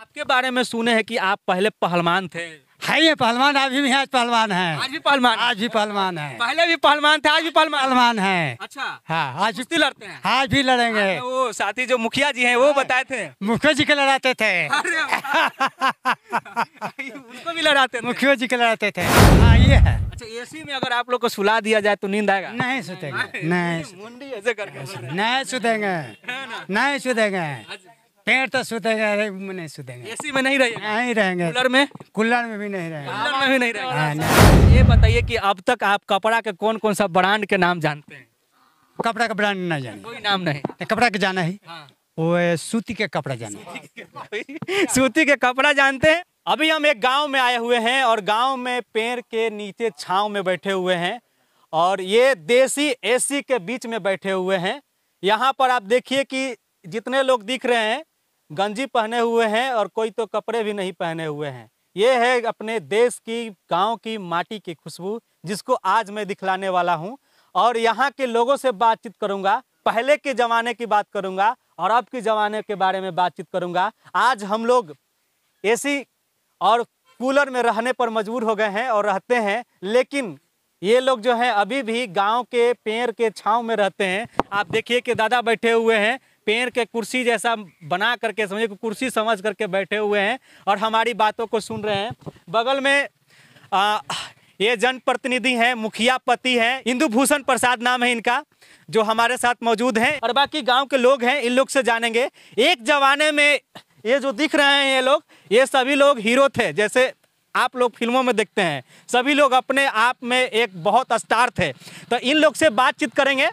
आपके बारे में सुने हैं कि आप पहले पहलवान थे है ये पहलवान अभी भी आज पहलवान है आज भी पहलवान आज भी पहलवान है पहले भी पहलवान थे आज भी पहलवान पहलवान है अच्छा हाँ आज भी लड़ते हैं आज भी लड़ेंगे वो साथी जो मुखिया जी हैं वो हाँ। बताए थे मुखिया जी के लड़ाते थे उनको भी लड़ाते मुखिया जी के लड़ाते थे हाँ ये है अच्छा एसी में अगर आप लोग को सुला दिया जाए तो नींद आएगा नहीं सुतेंगे नहीं मुंडी ऐसे करके नहीं सुतेंगे नहीं अच्छा। सुतेंगे पेड़ तो सूतेगा नहीं सुतेंगे एसी में नहीं रहेंगे नहीं रहेंगे कूलर में कूलर में भी नहीं रहेंगे कूलर में भी नहीं रहेंगे हाँ, ये बताइए कि अब तक आप कपड़ा के कौन कौन सा ब्रांड के नाम जानते हैं कपड़ा का ब्रांड ना जाने कोई नाम नहीं कपड़ा के जाना ही हाँ। वो सूती के कपड़ा जाना सूती के कपड़ा जानते हैं अभी हम एक गांव में आए हुए हैं और गांव में पेड़ के नीचे छांव में बैठे हुए हैं और ये देसी एसी के बीच में बैठे हुए हैं यहाँ पर आप देखिए कि जितने लोग दिख रहे हैं गंजी पहने हुए हैं और कोई तो कपड़े भी नहीं पहने हुए हैं ये है अपने देश की गांव की माटी की खुशबू जिसको आज मैं दिखलाने वाला हूं और यहाँ के लोगों से बातचीत करूंगा पहले के ज़माने की बात करूंगा और अब के ज़माने के बारे में बातचीत करूंगा आज हम लोग ए और कूलर में रहने पर मजबूर हो गए हैं और रहते हैं लेकिन ये लोग जो हैं अभी भी गांव के पेड़ के छांव में रहते हैं आप देखिए कि दादा बैठे हुए हैं पेड़ के कुर्सी जैसा बना करके समझे कुर्सी समझ करके बैठे हुए हैं और हमारी बातों को सुन रहे हैं बगल में आ, ये जनप्रतिनिधि हैं मुखिया पति हैं इंदु भूषण प्रसाद नाम है इनका जो हमारे साथ मौजूद हैं और बाकी गांव के लोग हैं इन लोग से जानेंगे एक जमाने में ये जो दिख रहे हैं ये लोग ये सभी लोग हीरो थे जैसे आप लोग फिल्मों में देखते हैं सभी लोग अपने आप में एक बहुत स्टार थे तो इन लोग से बातचीत करेंगे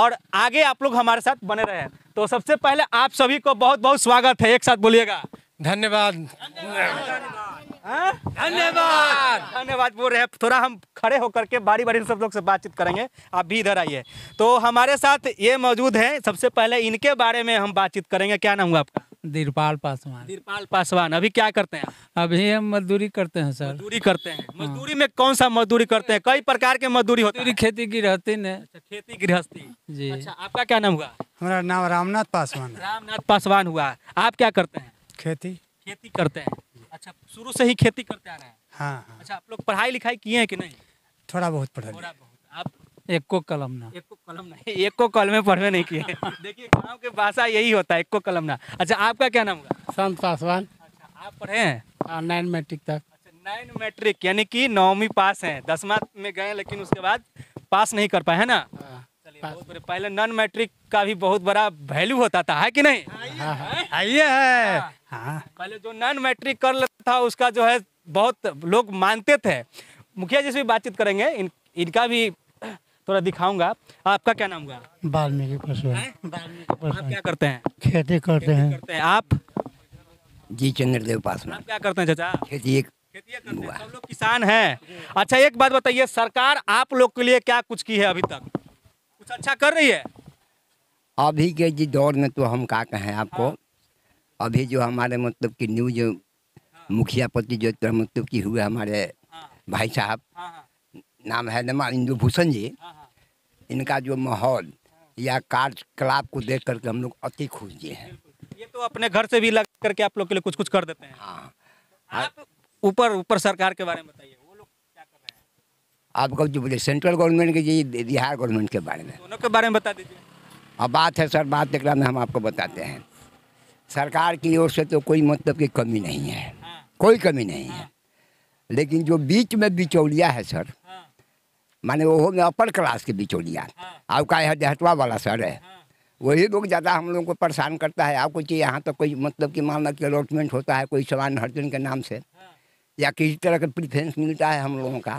और आगे आप लोग हमारे साथ बने रहें तो सबसे पहले आप सभी को बहुत बहुत स्वागत है एक साथ बोलिएगा धन्यवाद धन्यवाद धन्यवाद बोल रहे हैं थोड़ा हम खड़े होकर के बारी बारी सब लोग से बातचीत करेंगे आप भी इधर आइए तो हमारे साथ ये मौजूद हैं सबसे पहले इनके बारे में हम बातचीत करेंगे क्या नाम हुआ आपका धीरपाल पासवान धीरपाल पासवान अभी क्या करते हैं अभी हम मजदूरी करते हैं सर मजदूरी करते हैं हाँ। मजदूरी में कौन सा मजदूरी करते हैं कई प्रकार के मजदूरी होती है खेती गृहस्थी ने अच्छा खेती गृहस्थी जी अच्छा आपका क्या नाम हुआ हमारा नाम रामनाथ पासवान रामनाथ पासवान हुआ आप क्या करते हैं खेती खेती करते हैं अच्छा शुरू से ही खेती करते आ रहे हैं हाँ, हाँ। अच्छा आप लोग पढ़ाई लिखाई किए हैं कि नहीं थोड़ा बहुत पढ़ा थोड़ा बहुत आप एक को कलम ना एक को कलम ना एक को कल में पढ़वे नहीं किए देखिए गांव के भाषा यही होता है एक को कलम ना अच्छा आपका क्या नाम होगा संत पासवान अच्छा आप पढ़े हैं नाइन हाँ, मैट्रिक तक अच्छा नाइन मैट्रिक यानी कि नौवीं पास हैं दसवां में गए लेकिन उसके बाद पास नहीं कर पाए है ना हाँ, चलिए पहले नॉन मैट्रिक का भी बहुत बड़ा वैल्यू होता था है कि नहीं हाँ, आइए है पहले जो नॉन मैट्रिक कर लेता था उसका जो है बहुत लोग मानते थे मुखिया जी से भी बातचीत करेंगे इन इनका भी थोड़ा दिखाऊंगा आपका क्या नाम हुआ वाल्मीकि आप क्या करते हैं खेती करते हैं करते हैं आप जी चंद्रदेव पासवान आप क्या करते हैं चाचा खेती एक खेती करते हैं सब लोग किसान हैं अच्छा एक बात बताइए सरकार आप लोग के लिए क्या कुछ की है अभी तक कुछ अच्छा कर रही है अभी के जी दौर में तो हम क्या कहें आपको हाँ। अभी जो हमारे मतलब कि न्यूज हाँ। मुखिया पति जो मतलब की हुए हमारे हाँ। भाई साहब हाँ।, हाँ। नाम है नमा इंदू भूषण जी हाँ।, हाँ। इनका जो माहौल या कार्यकलाप को देख करके हम लोग अति खुश हैं ये तो अपने घर से भी लग करके आप लोग के लिए कुछ कुछ कर देते हैं हाँ।, हाँ आप ऊपर ऊपर सरकार के बारे में बताइए वो लोग क्या कर रहे हैं आपको जो बोले सेंट्रल गवर्नमेंट के जी बिहार गवर्नमेंट के बारे में दोनों के बारे में बता दीजिए अब बात है सर बात एक हम आपको बताते हैं सरकार की ओर से तो कोई मतलब की कमी नहीं है हाँ। कोई कमी नहीं है हाँ। लेकिन जो बीच में बिचौलिया है सर माने वो में अपर क्लास के बिचौलिया आपका हाँ। यह देहतवा वाला सर है हाँ। वही लोग ज़्यादा हम लोगों को परेशान करता है आपको चाहिए यहाँ तो कोई मतलब कि मामला कि अलॉटमेंट होता है कोई सामान दिन के नाम से हाँ। या किसी तरह का प्रिफ्रेंस मिलता है हम लोगों का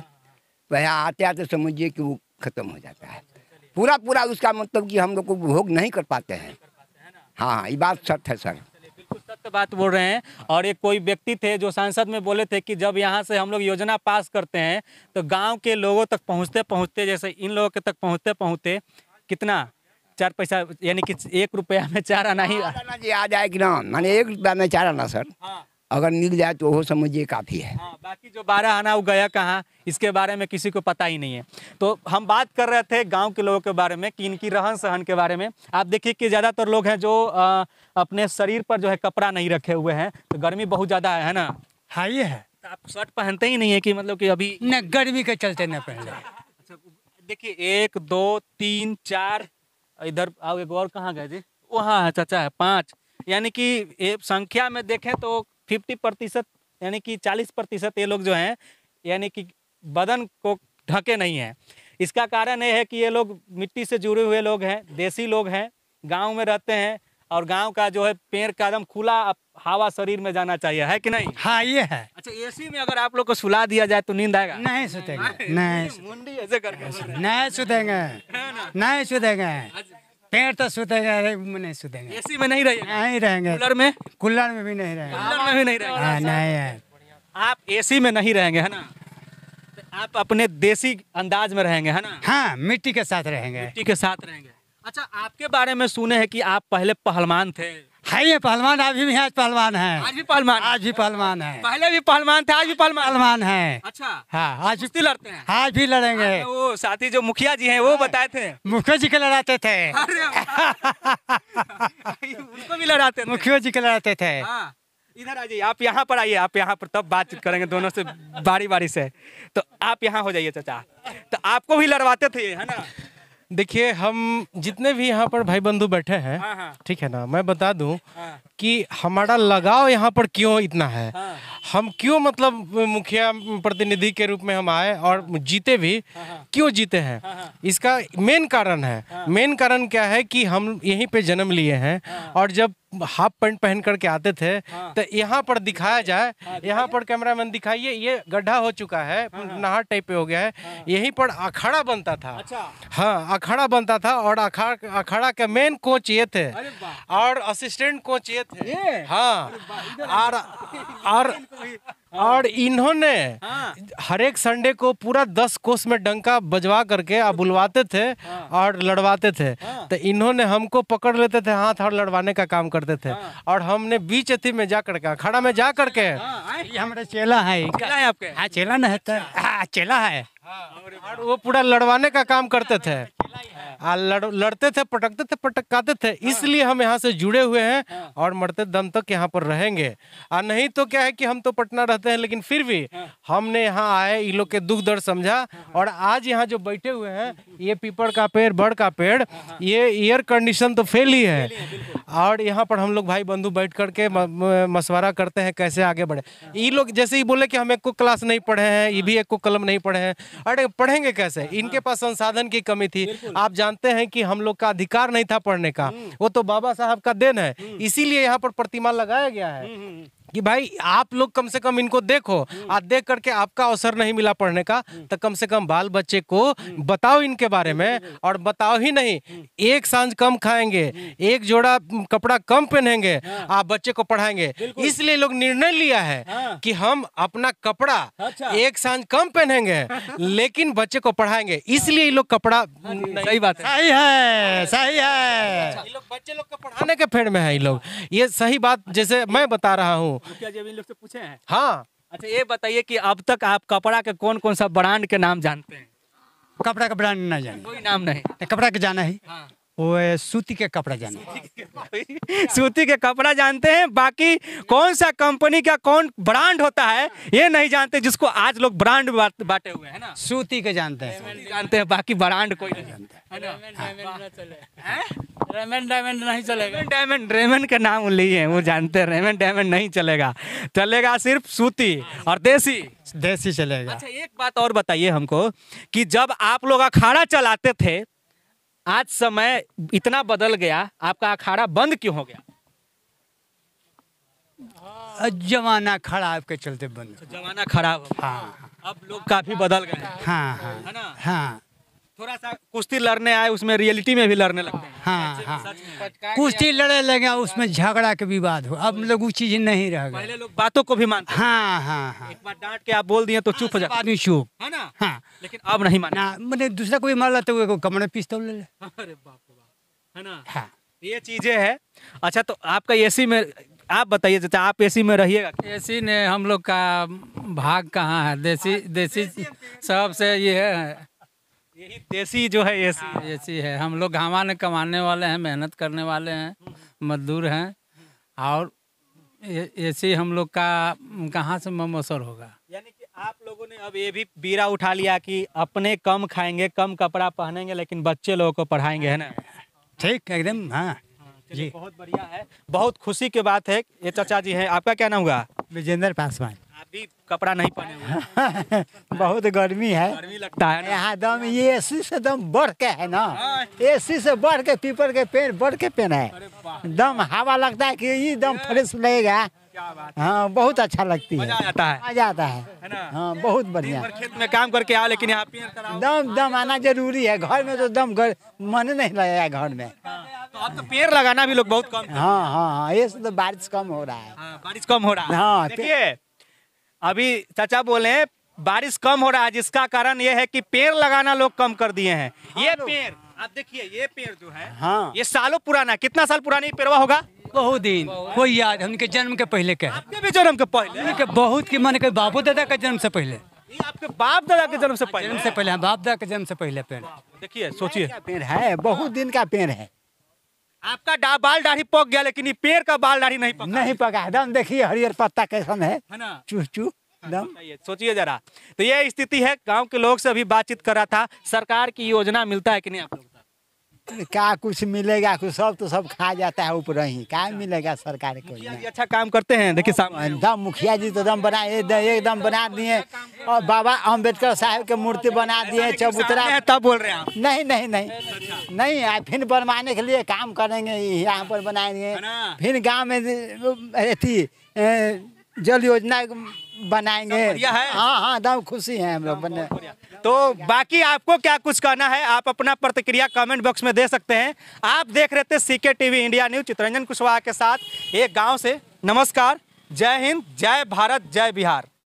वह तो आते आते समझिए कि वो ख़त्म हो जाता है अच्छा, पूरा पूरा उसका मतलब कि हम लोग को भोग नहीं कर पाते हैं हाँ ये बात सत्य है सर सख्त बात बोल रहे हैं और एक कोई व्यक्ति थे जो सांसद में बोले थे कि जब यहाँ से हम लोग योजना पास करते हैं तो गाँव के लोगों तक पहुँचते पहुँचते जैसे इन लोगों के तक पहुँचते पहुँचते कितना चार पैसा यानी कि एक रुपया में चार आना ही हाँ, आ जाए कि ना मैंने एक रुपया में चार आना सर हाँ। अगर मिल जाए तो वो समझिए काफ़ी है हाँ, बाकी जो बारह आना वो गया कहाँ इसके बारे में किसी को पता ही नहीं है तो हम बात कर रहे थे गांव के लोगों के बारे में कि इनकी रहन सहन के बारे में आप देखिए कि ज़्यादातर लोग हैं जो आ, अपने शरीर पर जो है कपड़ा नहीं रखे हुए हैं तो गर्मी बहुत ज़्यादा है, है ना हाई है तो आप शर्ट पहनते ही नहीं है कि मतलब कि अभी न गर्मी के चलते न पहन जाए अच्छा, देखिए एक दो तीन चार इधर आओ एक और कहाँ गए जी वहाँ है हाँ, चाचा है पाँच यानी कि संख्या में देखें तो फिफ्टी प्रतिशत यानी कि चालीस प्रतिशत ये लोग जो हैं यानी कि बदन को ढके नहीं हैं इसका कारण ये है कि ये लोग मिट्टी से जुड़े हुए लोग हैं देसी लोग हैं गांव में रहते हैं और गांव का जो है पेड़ का एकदम खुला हवा शरीर में जाना चाहिए है कि नहीं हाँ ये है अच्छा एसी में अगर आप लोग को सुला दिया जाए तो नींद आएगा नहीं सुतेंगे नहीं मुंडी ऐसे करके नहीं सुतेंगे नहीं सुतेंगे अच्छा। पेड़ तो सूतेंगे रूम में नहीं सूतेंगे एसी में नहीं रहेंगे नहीं रहेंगे कूलर में कूलर में भी नहीं रहेंगे कूलर में भी नहीं रहेंगे हाँ नहीं है आप एसी में नहीं रहेंगे है ना तो आप अपने देसी अंदाज में रहेंगे है ना हाँ मिट्टी के साथ रहेंगे मिट्टी के साथ रहेंगे अच्छा आपके बारे में सुने हैं कि आप पहले पहलवान थे है ये पहलवान अभी भी आज पहलवान है आज भी पहलवान आज भी पहलवान है पहले भी पहलवान थे आज भी पहलवान पहलवान है अच्छा हाँ आज भी लड़ते हैं आज भी लड़ेंगे हाँ, वो साथी जो मुखिया जी हैं वो हाँ। बताए थे मुखिया जी के लड़ाते थे उनको भी लड़ाते मुखिया जी के लड़ाते थे हाँ। इधर आ जाइए आप यहाँ पर आइए आप यहाँ पर तब बातचीत करेंगे दोनों से बारी बारी से तो आप यहाँ हो जाइए चाचा तो आपको भी लड़वाते थे है ना देखिए हम जितने भी यहाँ पर भाई बंधु बैठे हैं हाँ, हाँ। ठीक है ना मैं बता दूं हाँ। कि हमारा लगाव यहाँ पर क्यों इतना है हम क्यों मतलब मुखिया प्रतिनिधि के रूप में हम आए और जीते भी क्यों जीते हैं इसका मेन कारण है मेन कारण क्या है कि हम यहीं पे जन्म लिए हैं और जब हाफ पैंट पहन करके आते थे हाँ। तो यहाँ पर दिखाया जाए हाँ, यहाँ पर कैमरा मैन दिखाइए ये गड्ढा हो चुका है हाँ, हाँ। नहर टाइप पे हो गया है हाँ, यहीं पर अखाड़ा बनता था अच्छा। हाँ अखाड़ा बनता था और अखाड़ा अखाड़ा के मेन कोच ये थे और असिस्टेंट कोच ये थे ये? हाँ और और इन्होंने हाँ। हर एक संडे को पूरा दस कोस में डंका बजवा करके हाँ। बुलवाते थे हाँ। और लड़वाते थे तो इन्होंने हमको पकड़ लेते थे हाथ और लड़वाने का काम करते थे हाँ। और हमने बीच अथी में जा करके खड़ा में जा करके हाँ, हमारा चेला है है आपके हाँ चेला न तो, हाँ, चेला है हाँ। और वो पूरा लड़वाने का काम करते थे आ, हाँ। हाँ, लड़, लड़ते थे पटकते थे पटकाते थे हाँ। इसलिए हम यहाँ से जुड़े हुए हैं और मरते दम तक तो यहाँ पर रहेंगे और नहीं तो क्या है कि हम तो पटना रहते हैं लेकिन फिर भी हमने यहाँ आए इन लोग के दुख दर्द समझा और आज यहाँ जो बैठे हुए हैं ये पीपड़ का पेड़ बड़ का पेड़ ये एयर कंडीशन तो फेल ही है और यहाँ पर हम लोग भाई बंधु बैठ करके मशवरा करते हैं कैसे आगे बढ़े ये लोग जैसे ही बोले कि हम एक को क्लास नहीं पढ़े हैं ये भी एक को कलम नहीं पढ़े हैं अरे पढ़ेंगे कैसे हाँ। इनके पास संसाधन की कमी थी आप जानते हैं कि हम लोग का अधिकार नहीं था पढ़ने का हम्म। वो तो बाबा साहब का देन है हम्म। इसीलिए यहाँ पर प्रतिमा लगाया गया है हम्म, कि भाई आप लोग कम से कम इनको देखो हम्म। आज देख करके आपका अवसर नहीं मिला पढ़ने का हम्म। तो कम से कम बाल बच्चे को हम्म। बताओ इनके बारे में और बताओ ही नहीं एक सांझ कम खाएंगे एक जोड़ा कपड़ा कम पहनेंगे हाँ। आप बच्चे को पढ़ाएंगे इसलिए लोग निर्णय लिया है हाँ। कि हम अपना कपड़ा अच्छा। एक सांझ कम पहनेंगे लेकिन बच्चे को पढ़ाएंगे इसलिए लोग कपड़ा हाँ सही बात है सही है सही है अच्छा, बच्चे लोग पढ़ाने के फेड़ में है ये लोग ये सही बात जैसे मैं बता रहा हूँ जी लोग से पूछे हाँ अच्छा ये बताइए कि अब तक आप कपड़ा के कौन कौन सा ब्रांड के नाम जानते हैं कपड़ा का ब्रांड ना जाने कोई नाम नहीं कपड़ा के जाना है हाँ। वो है सूती के कपड़ा जाने सूती के कपड़ा जानते हैं बाकी कौन सा कंपनी का कौन ब्रांड होता है ये नहीं जानते जिसको आज लोग ब्रांड बांटे हुए हैं ना सूती के जानते हैं जानते हैं बाकी ब्रांड कोई नहीं जानता रेमन हाँ। डायमंड हाँ? नहीं चलेगा डायमंड रेमन का नाम लिए वो जानते हैं रेमन डायमंड नहीं चलेगा चलेगा सिर्फ सूती और देसी देसी चलेगा अच्छा एक बात और बताइए हमको कि जब आप लोग अखाड़ा चलाते थे आज समय इतना बदल गया आपका अखाड़ा बंद क्यों हो गया अच्छा, जमाना खराब के चलते बंद जमाना खराब हाँ अब लोग काफी बदल गए हाँ हाँ है ना हाँ थोड़ा सा कुश्ती लड़ने आए उसमें रियलिटी में भी लड़ने लगते हैं हाँ हाँ कुश्ती लड़े लगे उसमें झगड़ा के विवाद हो अब लोग उस चीज नहीं रह गए पहले लोग बातों को भी मानते हाँ हाँ हाँ एक बार डांट के आप बोल दिए तो चुप हो जाए आदमी चुप है ना हाँ लेकिन अब नहीं माना मैंने दूसरा कोई मार लेते हुए कमरे पिस्तौल ले अरे बाप है ना हाँ ये चीजें है अच्छा तो आपका एसी में आप बताइए जैसे आप एसी में रहिएगा एसी ने हम लोग का भाग कहाँ है देसी हाँ, देसी सबसे ये है यही देसी जो है ऐसी ऐसी हाँ, है हम लोग घामा ने कमाने वाले हैं मेहनत करने वाले हैं मजदूर हैं और एसी हम लोग का कहाँ से ममोसर होगा यानी कि आप लोगों ने अब ये भी बीरा उठा लिया कि अपने कम खाएंगे कम कपड़ा पहनेंगे लेकिन बच्चे लोगों को पढ़ाएंगे है ना ठीक एकदम हाँ, हाँ जी बहुत बढ़िया है बहुत खुशी की बात है ये चाचा जी हैं आपका क्या नाम हुआ विजेंद्र पासवान भी कपड़ा नहीं पहने बहुत गर्मी है गर्मी लगता है यहाँ दम ये एसी से दम बढ़ के है ना हाँ। एसी से बढ़ के पीपल के पेड़ बढ़ के पेड़ है दम हवा लगता है कि ये दम फ्रेश लगेगा हाँ बहुत अच्छा लगती है मजा आता है मजा आता है, है हाँ बहुत बढ़िया खेत में काम करके आ लेकिन यहाँ दम दम आना जरूरी है घर में तो दम घर मन नहीं लगेगा घर में हाँ, तो अब तो पेड़ लगाना भी लोग बहुत कम हाँ हाँ हाँ ये तो बारिश कम हो रहा है हाँ, बारिश कम हो रहा है हाँ देखिए अभी चाचा बोले बारिश कम हो रहा है जिसका कारण ये है कि पेड़ लगाना लोग कम कर दिए हैं हाँ, ये पेड़ आप देखिए ये पेड़ जो है हाँ ये सालों पुराना कितना साल पुरानी पेड़वा होगा बहुत दिन कोई याद उनके जन्म के पहले के आपके भी जन्म के पहले बहुत की मन के बाबू दादा के जन्म से पहले आपके बाप दादा के जन्म से पहले जन्म से पहले हाँ, बाप दादा के जन्म से पहले पेड़ देखिए सोचिए पेड़ है बहुत दिन का पेड़ है आपका डा बाल दाढ़ी पक गया लेकिन ये पेड़ का बाल दाढ़ी नहीं पका नहीं पका एकदम देखिए हरियर पत्ता कैसा है ना हाँ, सोचिए जरा तो ये स्थिति है गांव के लोग से अभी बातचीत कर रहा था सरकार की योजना मिलता है कि नहीं आप लोग क्या कुछ मिलेगा कुछ सब तो सब खा जाता है ऊपर ही क्या अच्छा। मिलेगा सरकार को अच्छा काम करते हैं देखिए एकदम हाँ, मुखिया जी तो एकदम बना एकदम बना दिए और बाबा अम्बेडकर साहब के मूर्ति बना दिए चबूतरा तब बोल रहे हैं नहीं नहीं नहीं अच्छा। नहीं फिर बनवाने के लिए काम करेंगे यहाँ पर बनाएंगे फिर गाँव में अथी जल योजना बनाएंगे है हाँ हाँ एकदम खुशी है हम लोग बनने तो बाकी आपको क्या कुछ कहना है आप अपना प्रतिक्रिया कमेंट बॉक्स में दे सकते हैं आप देख रहे थे CK TV India news Chitranjan Kushwaha के साथ एक गांव से नमस्कार जय हिंद जय भारत जय बिहार